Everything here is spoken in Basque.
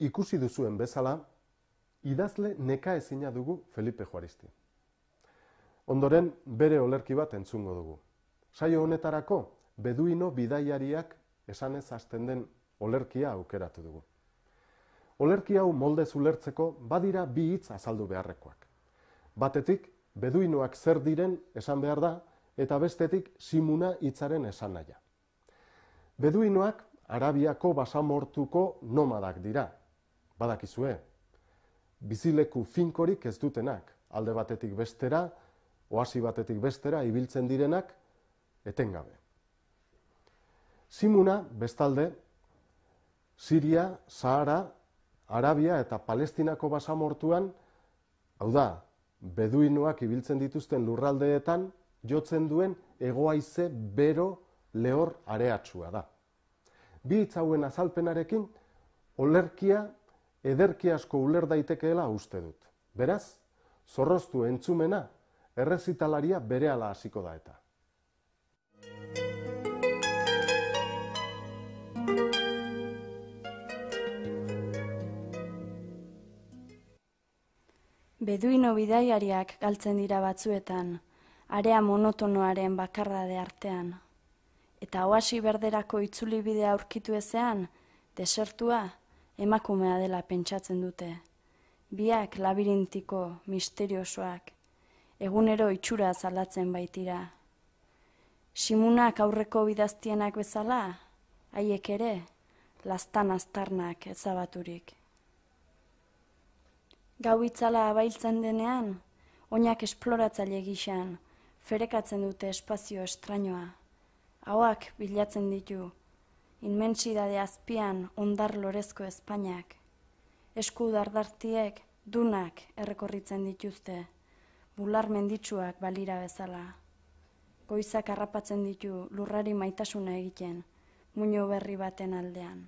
ikusi duzuen bezala, idazle neka ezina dugu Felipe Juaristi. Ondoren, bere olerki bat entzungo dugu. Saio honetarako, beduino bidaiariak esanez hasten den olerkia aukeratu dugu. Olerki hau molde zulertzeko badira bi hitz azaldu beharrekoak. Batetik, beduinoak zer diren esan behar da, eta bestetik simuna hitzaren esan naia. Beduinoak, Arabiako basamortuko nomadak dira, badakizue. Bizileku finkorik ez dutenak, alde batetik bestera, oasi batetik bestera, ibiltzen direnak, etengabe. Simuna, bestalde, Siria, Sahara, Arabia eta Palestinako basamortuan, hau da, beduinoak ibiltzen dituzten lurraldeetan, jotzen duen egoaize bero lehor areatsua da. Bi hitz hauen azalpenarekin, olerkia ederki asko uler daitekeela uste dut. Beraz, zorroztu entzumena, errezitalaria berehala hasiko da eta. Beduino bidaiariak galtzen dira batzuetan, area monotonoaren bakarra de artean. Eta oasi berderako itzulibidea aurkitu ezean, desertua, emakumea dela pentsatzen dute. Biak labirintiko misteriosoak, egunero itxura zalatzen baitira. Simunak aurreko bidaztienak bezala, haiek ere, lastan aztarnak ezabaturik. Gau itzala abailtzen denean, oinak esploratzaile gixan, ferekatzen dute espazio estrainoa. Hauak bilatzen ditu inmensidade azpian ondar lorezko Espainiak. Esku dardartiek dunak errekorritzen dituzte, bular menditsuak balira bezala. Goizak harrapatzen ditu lurrari maitasuna egiten, muño berri baten aldean.